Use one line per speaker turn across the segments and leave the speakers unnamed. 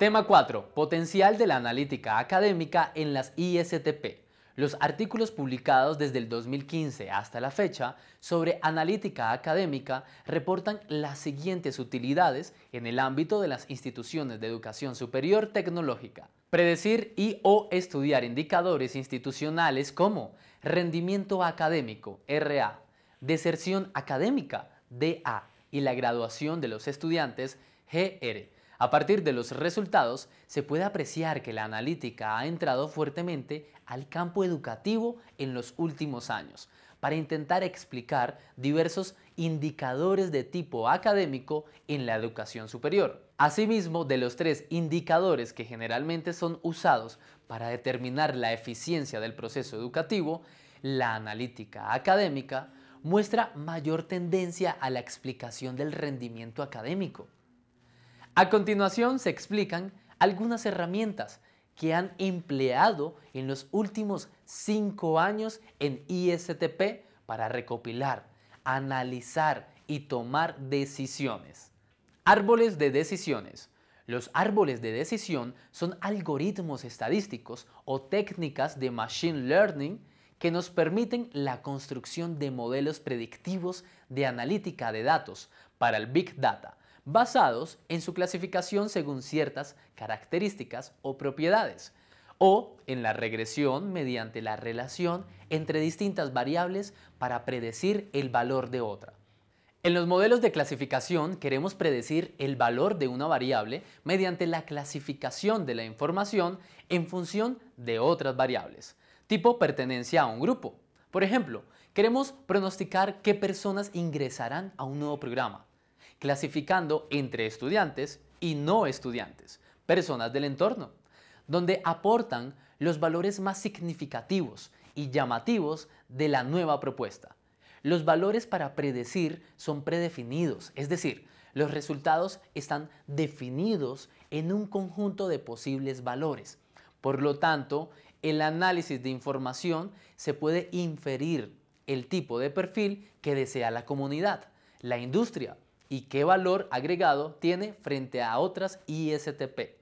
Tema 4. Potencial de la analítica académica en las ISTP. Los artículos publicados desde el 2015 hasta la fecha sobre analítica académica reportan las siguientes utilidades en el ámbito de las instituciones de educación superior tecnológica. Predecir y o estudiar indicadores institucionales como rendimiento académico, RA, deserción académica, DA, y la graduación de los estudiantes, GR a partir de los resultados, se puede apreciar que la analítica ha entrado fuertemente al campo educativo en los últimos años, para intentar explicar diversos indicadores de tipo académico en la educación superior. Asimismo, de los tres indicadores que generalmente son usados para determinar la eficiencia del proceso educativo, la analítica académica muestra mayor tendencia a la explicación del rendimiento académico a continuación se explican algunas herramientas que han empleado en los últimos cinco años en ISTP para recopilar, analizar y tomar decisiones. Árboles de decisiones. Los árboles de decisión son algoritmos estadísticos o técnicas de Machine Learning que nos permiten la construcción de modelos predictivos de analítica de datos para el Big Data, basados en su clasificación según ciertas características o propiedades, o en la regresión mediante la relación entre distintas variables para predecir el valor de otra. En los modelos de clasificación queremos predecir el valor de una variable mediante la clasificación de la información en función de otras variables, tipo pertenencia a un grupo. Por ejemplo, queremos pronosticar qué personas ingresarán a un nuevo programa clasificando entre estudiantes y no estudiantes, personas del entorno, donde aportan los valores más significativos y llamativos de la nueva propuesta. Los valores para predecir son predefinidos, es decir, los resultados están definidos en un conjunto de posibles valores. Por lo tanto, el análisis de información se puede inferir el tipo de perfil que desea la comunidad, la industria, y qué valor agregado tiene frente a otras ISTP.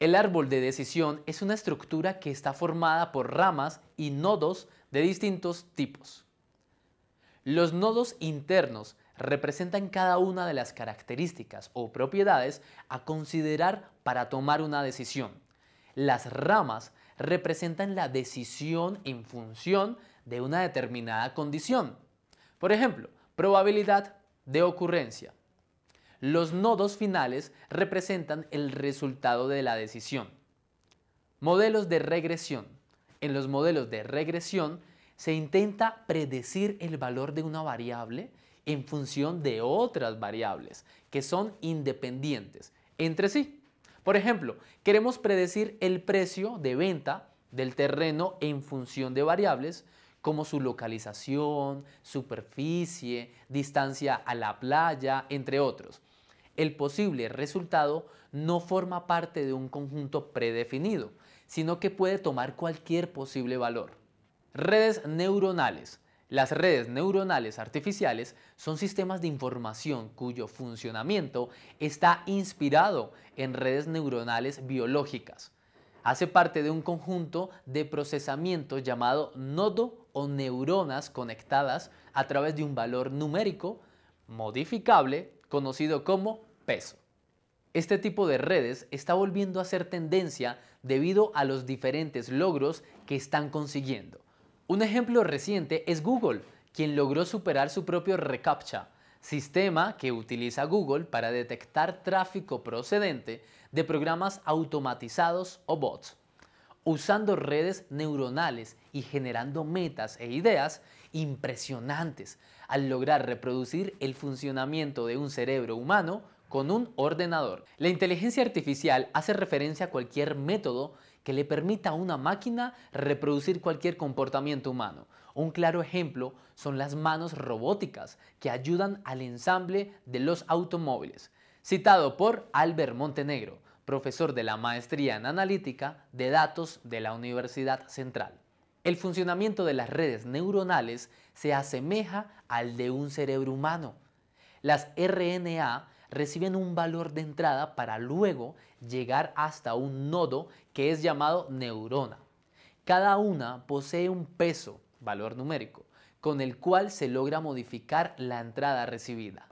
El árbol de decisión es una estructura que está formada por ramas y nodos de distintos tipos. Los nodos internos representan cada una de las características o propiedades a considerar para tomar una decisión. Las ramas representan la decisión en función de una determinada condición. Por ejemplo, probabilidad de ocurrencia, los nodos finales representan el resultado de la decisión. Modelos de regresión. En los modelos de regresión se intenta predecir el valor de una variable en función de otras variables que son independientes entre sí. Por ejemplo, queremos predecir el precio de venta del terreno en función de variables como su localización, superficie, distancia a la playa, entre otros el posible resultado no forma parte de un conjunto predefinido, sino que puede tomar cualquier posible valor. Redes neuronales. Las redes neuronales artificiales son sistemas de información cuyo funcionamiento está inspirado en redes neuronales biológicas. Hace parte de un conjunto de procesamiento llamado nodo o neuronas conectadas a través de un valor numérico modificable conocido como peso. Este tipo de redes está volviendo a ser tendencia debido a los diferentes logros que están consiguiendo. Un ejemplo reciente es Google, quien logró superar su propio reCAPTCHA, sistema que utiliza Google para detectar tráfico procedente de programas automatizados o bots usando redes neuronales y generando metas e ideas impresionantes al lograr reproducir el funcionamiento de un cerebro humano con un ordenador. La inteligencia artificial hace referencia a cualquier método que le permita a una máquina reproducir cualquier comportamiento humano. Un claro ejemplo son las manos robóticas que ayudan al ensamble de los automóviles, citado por Albert Montenegro, profesor de la maestría en analítica de datos de la Universidad Central. El funcionamiento de las redes neuronales se asemeja al de un cerebro humano. Las RNA reciben un valor de entrada para luego llegar hasta un nodo que es llamado neurona. Cada una posee un peso, valor numérico, con el cual se logra modificar la entrada recibida.